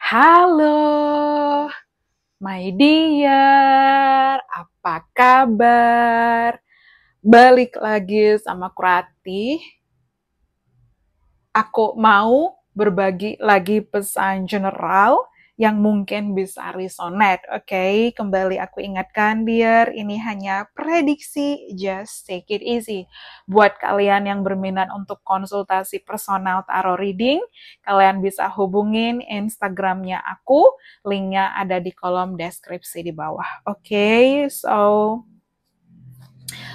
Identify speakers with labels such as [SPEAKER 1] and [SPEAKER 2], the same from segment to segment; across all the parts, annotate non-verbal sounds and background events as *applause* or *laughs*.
[SPEAKER 1] Halo, my dear, apa kabar? Balik lagi sama Kurati. Aku mau berbagi lagi pesan general yang mungkin bisa resonate. Oke, okay? kembali aku ingatkan dear, ini hanya prediksi, just take it easy. Buat kalian yang berminat untuk konsultasi personal tarot reading, kalian bisa hubungin Instagramnya aku, linknya ada di kolom deskripsi di bawah. Oke, okay? so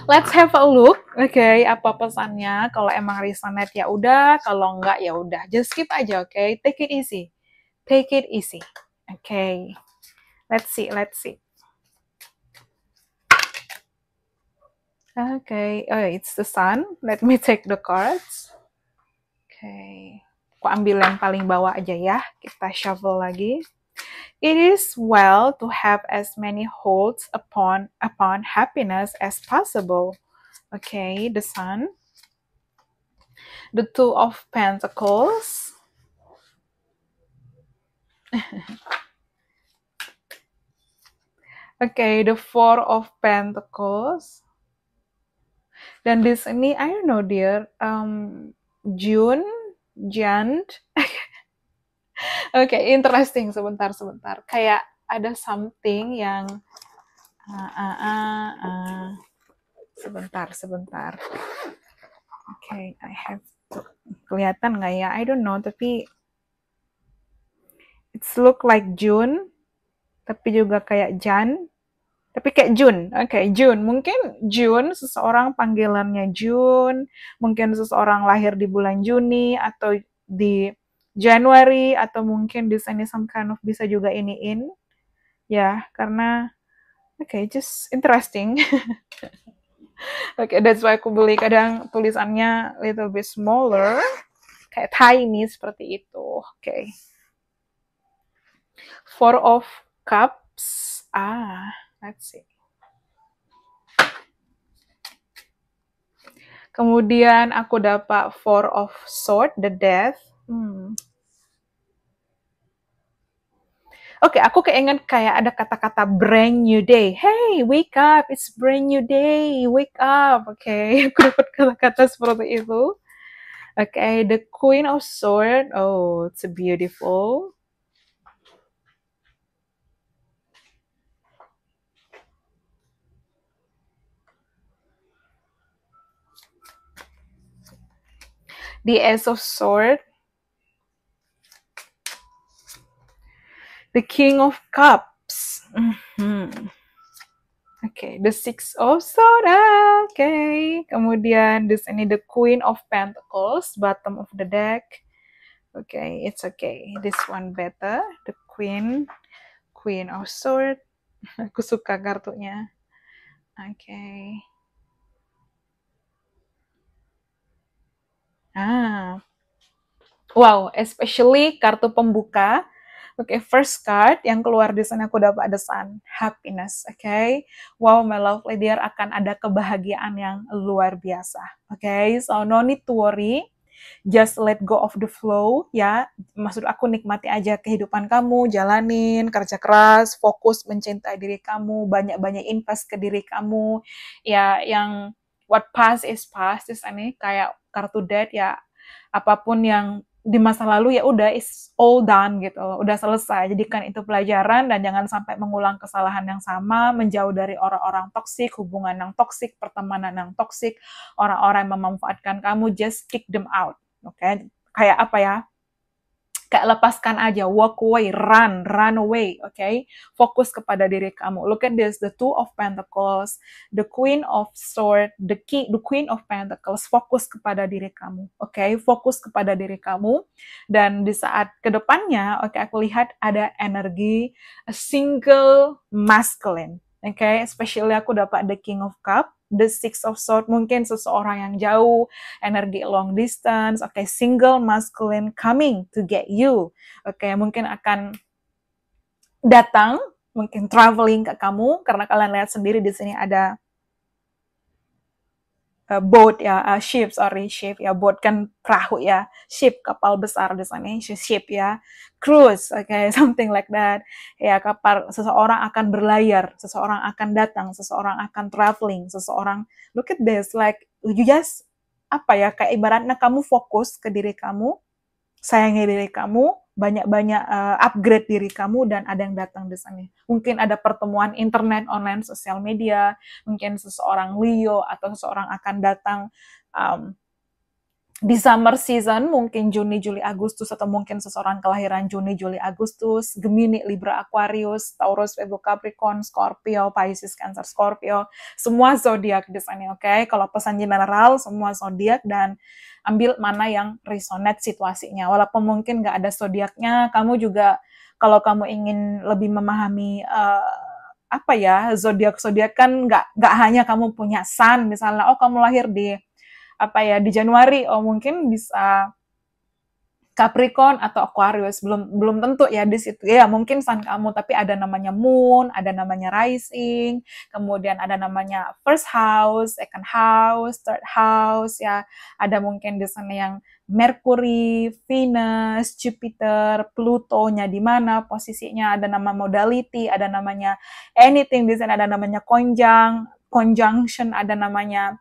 [SPEAKER 1] let's have a look. Oke, okay, apa pesannya? Kalau emang resonate ya udah, kalau enggak ya udah. Just skip aja, oke? Okay? Take it easy. Take it easy. Okay. Let's see, let's see. Okay, oh, it's the sun. Let me take the cards. Okay. Aku ambil yang paling bawah aja ya. Kita shuffle lagi. It is well to have as many holds upon upon happiness as possible. Okay, the sun. The two of pentacles. *laughs* okay, the Four of Pentacles. Dan di sini, I don't know dear, um, June, Jan. Oke, *laughs* okay, interesting. Sebentar, sebentar. Kayak ada something yang uh, uh, uh, uh. sebentar, sebentar. Oke, okay, I have to kelihatan nggak ya? I don't know, tapi It's look like June, tapi juga kayak Jan, tapi kayak June. oke okay, Jun. Mungkin June, seseorang panggilannya June. mungkin seseorang lahir di bulan Juni atau di January atau mungkin di sini some kind of bisa juga ini in. Ya, yeah, karena oke okay, just interesting. *laughs* oke, okay, that's why aku beli kadang tulisannya little bit smaller, kayak tiny seperti itu. Oke. Okay. Four of Cups. Ah, let's see. Kemudian aku dapat Four of Sword, The Death. Hmm. Oke, okay, aku keinget kayak ada kata-kata brand new day. Hey, wake up, it's brand new day, wake up. Oke, okay. *laughs* aku dapat kata-kata seperti itu. Oke, okay, The Queen of Sword. Oh, it's beautiful. the Ace of Swords, the King of Cups. Mm -hmm. Oke, okay, the Six of Swords. Oke, okay. kemudian this ini the Queen of Pentacles, bottom of the deck. Oke, okay, it's okay. This one better. The Queen, Queen of Swords. *laughs* Aku suka kartunya. Oke. Okay. Ah. Wow, especially kartu pembuka. Oke, okay, first card yang keluar di sana aku dapat ada sun, happiness. Oke, okay? wow, my lovely dear akan ada kebahagiaan yang luar biasa. Oke, okay? so no need to worry, just let go of the flow ya. Maksud aku nikmati aja kehidupan kamu, jalanin, kerja keras, fokus mencintai diri kamu, banyak-banyak invest ke diri kamu. Ya, yang what past is past terus ini kayak kartu date ya apapun yang di masa lalu ya udah is all done gitu udah selesai. Jadikan itu pelajaran dan jangan sampai mengulang kesalahan yang sama, menjauh dari orang-orang toksik, hubungan yang toksik, pertemanan yang toksik, orang-orang yang memanfaatkan kamu, just kick them out. Oke, okay? kayak apa ya? kayak lepaskan aja, walk away, run, run away, oke? Okay? Fokus kepada diri kamu. Look at this, the two of pentacles, the queen of sword, the key, the queen of pentacles. Fokus kepada diri kamu, oke? Okay? Fokus kepada diri kamu. Dan di saat kedepannya, oke, okay, aku lihat ada energi single masculine, oke? Okay? Especially aku dapat the king of cup the six of swords mungkin seseorang yang jauh, energi long distance, oke okay, single masculine coming to get you. Oke, okay, mungkin akan datang, mungkin traveling ke kamu karena kalian lihat sendiri di sini ada uh, boat ya, uh, ship sorry ship ya, boat kan perahu ya, ship kapal besar di sana ship ya, cruise, okay, *laughs* something like that. Ya kapal seseorang akan berlayar, seseorang akan datang, seseorang akan traveling, seseorang look at this like you just apa ya kayak ibaratnya kamu fokus ke diri kamu, sayangi diri kamu, banyak-banyak uh, upgrade diri kamu dan ada yang datang di sana. Mungkin ada pertemuan internet, online, sosial media, mungkin seseorang Leo atau seseorang akan datang um, di summer season mungkin Juni Juli Agustus atau mungkin seseorang kelahiran Juni Juli Agustus Gemini Libra Aquarius Taurus Virgo Capricorn Scorpio Pisces Cancer Scorpio semua zodiak di sana oke okay? kalau pesan general semua zodiak dan ambil mana yang resonate situasinya walaupun mungkin nggak ada zodiaknya kamu juga kalau kamu ingin lebih memahami uh, apa ya zodiak zodiak kan nggak nggak hanya kamu punya sun misalnya oh kamu lahir di apa ya di Januari oh mungkin bisa Capricorn atau Aquarius belum belum tentu ya di situ ya mungkin sun kamu tapi ada namanya moon, ada namanya rising, kemudian ada namanya first house, second house, third house ya. Ada mungkin di sana yang Mercury, Venus, Jupiter, Pluto-nya di mana posisinya, ada nama modality, ada namanya anything di sana ada namanya konjang, conjunction, ada namanya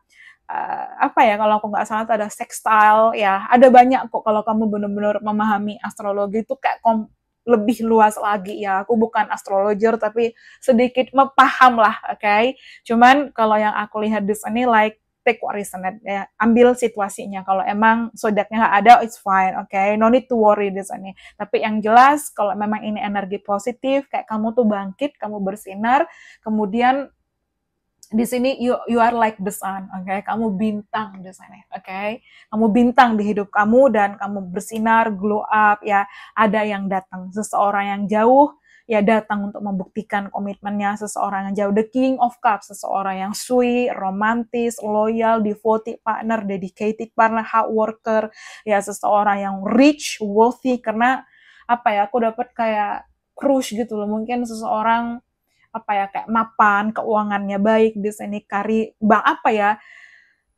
[SPEAKER 1] uh, apa ya kalau aku nggak salah ada sextile ya ada banyak kok kalau kamu benar-benar memahami astrologi itu kayak kom lebih luas lagi ya aku bukan astrologer tapi sedikit mepaham lah oke okay? cuman kalau yang aku lihat di sini like take what is resonate ya ambil situasinya kalau emang sodaknya nggak ada it's fine oke okay? no need to worry di sini tapi yang jelas kalau memang ini energi positif kayak kamu tuh bangkit kamu bersinar kemudian di sini you you are like the sun, oke? Okay? Kamu bintang di sana, oke? Okay? Kamu bintang di hidup kamu dan kamu bersinar, glow up ya. Ada yang datang, seseorang yang jauh ya datang untuk membuktikan komitmennya seseorang yang jauh the king of cups seseorang yang sui romantis loyal devoted partner dedicated partner hard worker ya seseorang yang rich wealthy karena apa ya aku dapat kayak crush gitu loh mungkin seseorang apa ya kayak mapan, keuangannya baik, di sini kari bang apa ya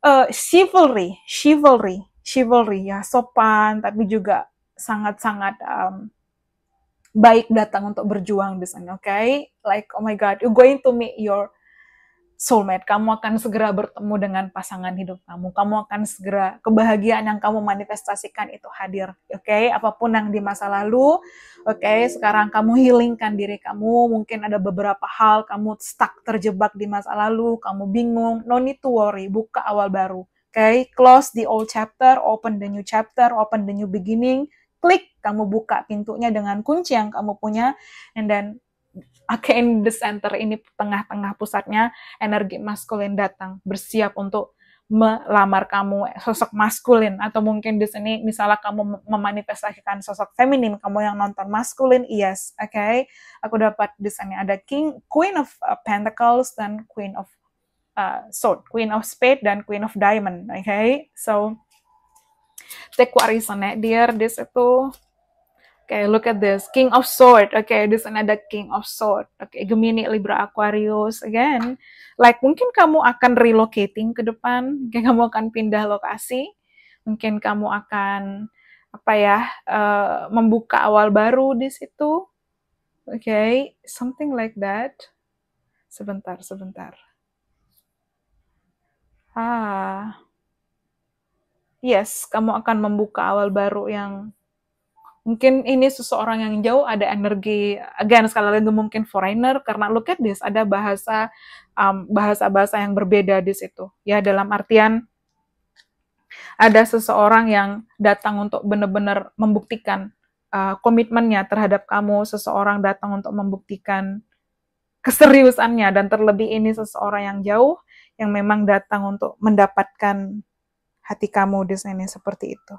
[SPEAKER 1] uh, chivalry, chivalry, chivalry ya sopan tapi juga sangat-sangat um, baik datang untuk berjuang di sana, oke? Okay? Like oh my god, you going to meet your soulmate, kamu akan segera bertemu dengan pasangan hidup kamu. Kamu akan segera kebahagiaan yang kamu manifestasikan itu hadir. Oke, okay? apapun yang di masa lalu, oke, okay? sekarang kamu healingkan diri kamu. Mungkin ada beberapa hal kamu stuck terjebak di masa lalu, kamu bingung. No need to worry, buka awal baru. Oke, okay? close the old chapter, open the new chapter, open the new beginning. Klik, kamu buka pintunya dengan kunci yang kamu punya, and then again the center ini tengah-tengah pusatnya energi maskulin datang bersiap untuk melamar kamu eh, sosok maskulin atau mungkin di sini misalnya kamu memanifestasikan sosok feminin kamu yang nonton maskulin yes oke okay? aku dapat di sini ada king queen of uh, pentacles dan queen of uh, sword queen of spade dan queen of diamond oke okay? so take what resonates dear this itu okay, look at this, King of Sword. Okay, this another King of Sword. Okay, Gemini, Libra, Aquarius. Again, like mungkin kamu akan relocating ke depan, mungkin kamu akan pindah lokasi, mungkin kamu akan apa ya, uh, membuka awal baru di situ. Oke, okay, something like that. Sebentar, sebentar. Ah. Yes, kamu akan membuka awal baru yang mungkin ini seseorang yang jauh ada energi again sekali lagi mungkin foreigner karena look at this ada bahasa um, bahasa-bahasa yang berbeda di situ ya dalam artian ada seseorang yang datang untuk benar-benar membuktikan uh, komitmennya terhadap kamu, seseorang datang untuk membuktikan keseriusannya dan terlebih ini seseorang yang jauh yang memang datang untuk mendapatkan hati kamu di sini seperti itu.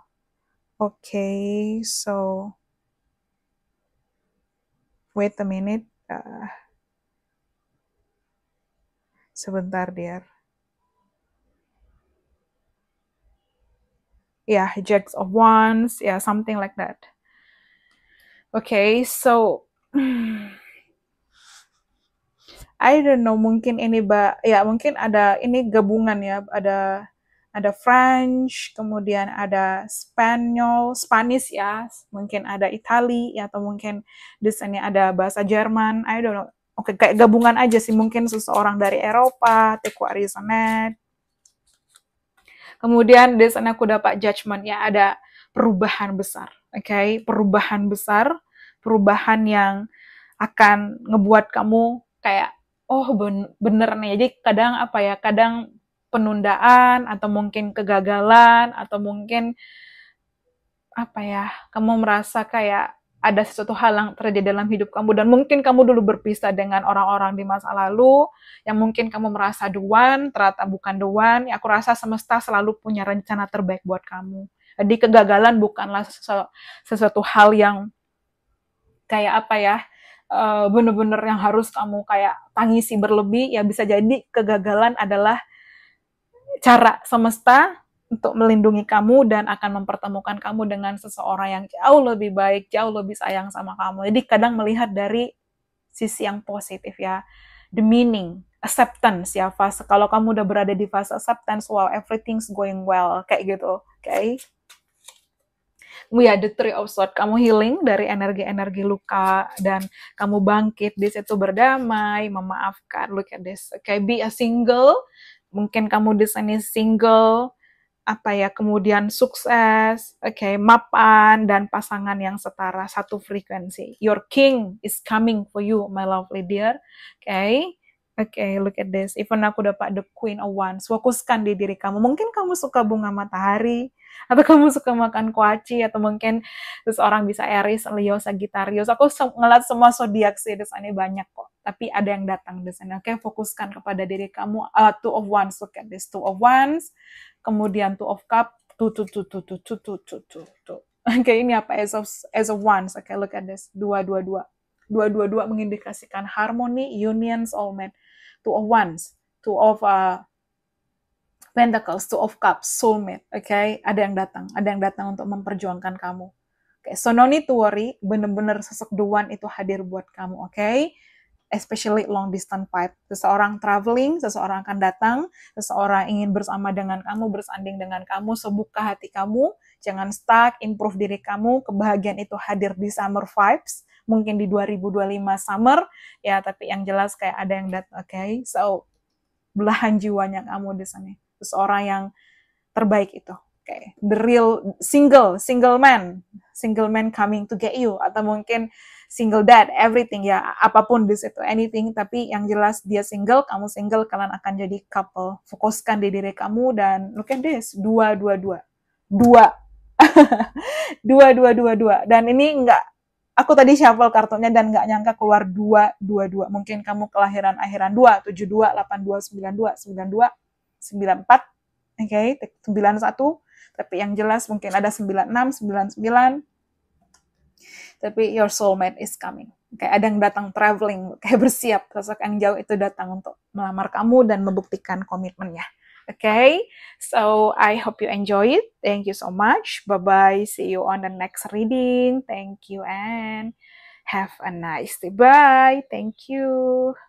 [SPEAKER 1] Okay, so wait a minute. Uh, sebentar, dear. Yeah, jacks of wands, yeah, something like that. Okay, so *sighs* I don't know, mungkin ini ba ya mungkin ada ini gabungan ya, ada ada French, kemudian ada Spanyol, Spanish ya, mungkin ada Itali ya, atau mungkin di sini ada bahasa Jerman, I don't know. Oke, kayak gabungan aja sih, mungkin seseorang dari Eropa, Teku Arizonet. Kemudian di sana aku dapat judgement ya, ada perubahan besar, oke, okay? perubahan besar, perubahan yang akan ngebuat kamu kayak oh bener, bener nih jadi kadang apa ya kadang penundaan atau mungkin kegagalan atau mungkin apa ya kamu merasa kayak ada sesuatu hal yang terjadi dalam hidup kamu dan mungkin kamu dulu berpisah dengan orang-orang di masa lalu yang mungkin kamu merasa duan ternyata bukan duan ya aku rasa semesta selalu punya rencana terbaik buat kamu jadi kegagalan bukanlah sesuatu, sesuatu hal yang kayak apa ya eh, bener-bener yang harus kamu kayak tangisi berlebih ya bisa jadi kegagalan adalah cara semesta untuk melindungi kamu dan akan mempertemukan kamu dengan seseorang yang jauh lebih baik, jauh lebih sayang sama kamu. Jadi kadang melihat dari sisi yang positif ya, the meaning, acceptance ya fase. Kalau kamu udah berada di fase acceptance, wow everything's going well kayak gitu, oke? Okay? We are the three of swords. Kamu healing dari energi-energi luka dan kamu bangkit di situ berdamai, memaafkan. Look at this. Okay, be a single mungkin kamu di sini single, apa ya, kemudian sukses, oke, okay, mapan, dan pasangan yang setara, satu frekuensi. Your king is coming for you, my lovely dear. Oke, okay? oke, okay, look at this. Even aku dapat the queen of wands, fokuskan di diri kamu. Mungkin kamu suka bunga matahari, atau kamu suka makan kuaci atau mungkin terus orang bisa Aries, Leo, Sagittarius. Aku se ngeliat semua zodiak sih desainnya banyak kok. Tapi ada yang datang desainnya. Oke, fokuskan kepada diri kamu. Uh, two of ones look at this. Two of ones kemudian Two of Cup, two, two, two, two, two, two, two, two, two. Oke, okay, ini apa? As of, as of Wands. Oke, okay, look at this. Dua, dua, dua. Dua, dua, dua mengindikasikan harmoni, unions all men Two of ones Two of uh, Pentacles, Two of Cups, Soulmate, oke? Okay? Ada yang datang, ada yang datang untuk memperjuangkan kamu. Oke, okay, so no need to worry, bener-bener sesek duan itu hadir buat kamu, oke? Okay? Especially long distance pipe. Seseorang traveling, seseorang akan datang, seseorang ingin bersama dengan kamu, bersanding dengan kamu, sebuka hati kamu, jangan stuck, improve diri kamu, kebahagiaan itu hadir di summer vibes, mungkin di 2025 summer, ya tapi yang jelas kayak ada yang datang, oke? Okay? So, belahan jiwanya kamu di sana seorang yang terbaik itu okay. the real single single man single man coming to get you atau mungkin single dad everything ya apapun di situ anything tapi yang jelas dia single kamu single kalian akan jadi couple fokuskan di diri kamu dan look at this dua dua dua dua *laughs* dua dua dua dua dan ini enggak aku tadi shuffle kartunya dan enggak nyangka keluar dua dua dua mungkin kamu kelahiran akhiran dua tujuh dua delapan dua sembilan dua sembilan dua 94, oke, okay, 91, tapi yang jelas mungkin ada 96, 99. Tapi your soulmate is coming. Kayak ada yang datang traveling, kayak *laughs* bersiap sosok yang jauh itu datang untuk melamar kamu dan membuktikan komitmennya. Oke, okay? so I hope you enjoy it. Thank you so much. Bye bye. See you on the next reading. Thank you and have a nice day. Bye. Thank you.